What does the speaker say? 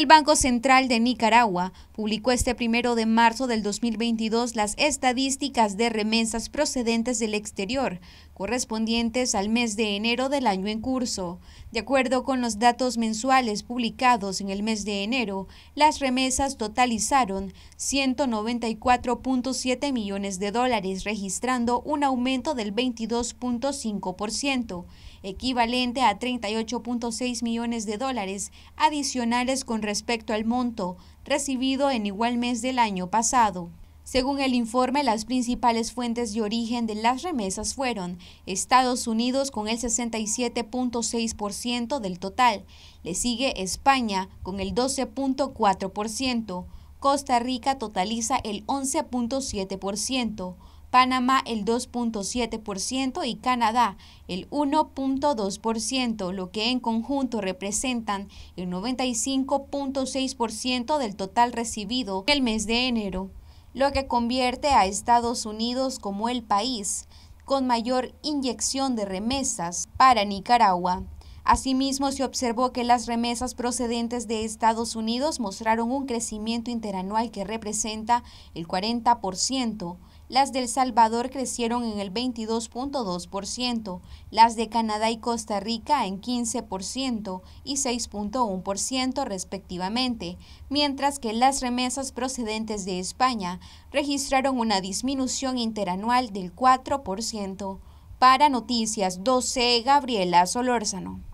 El Banco Central de Nicaragua publicó este primero de marzo del 2022 las estadísticas de remesas procedentes del exterior, correspondientes al mes de enero del año en curso. De acuerdo con los datos mensuales publicados en el mes de enero, las remesas totalizaron 194.7 millones de dólares, registrando un aumento del 22.5% equivalente a 38.6 millones de dólares adicionales con respecto al monto recibido en igual mes del año pasado. Según el informe, las principales fuentes de origen de las remesas fueron Estados Unidos con el 67.6% del total, le sigue España con el 12.4%, Costa Rica totaliza el 11.7%, Panamá el 2.7% y Canadá el 1.2%, lo que en conjunto representan el 95.6% del total recibido el mes de enero, lo que convierte a Estados Unidos como el país con mayor inyección de remesas para Nicaragua. Asimismo, se observó que las remesas procedentes de Estados Unidos mostraron un crecimiento interanual que representa el 40%, las del Salvador crecieron en el 22.2%, las de Canadá y Costa Rica en 15% y 6.1% respectivamente, mientras que las remesas procedentes de España registraron una disminución interanual del 4%. Para Noticias 12, Gabriela Solórzano.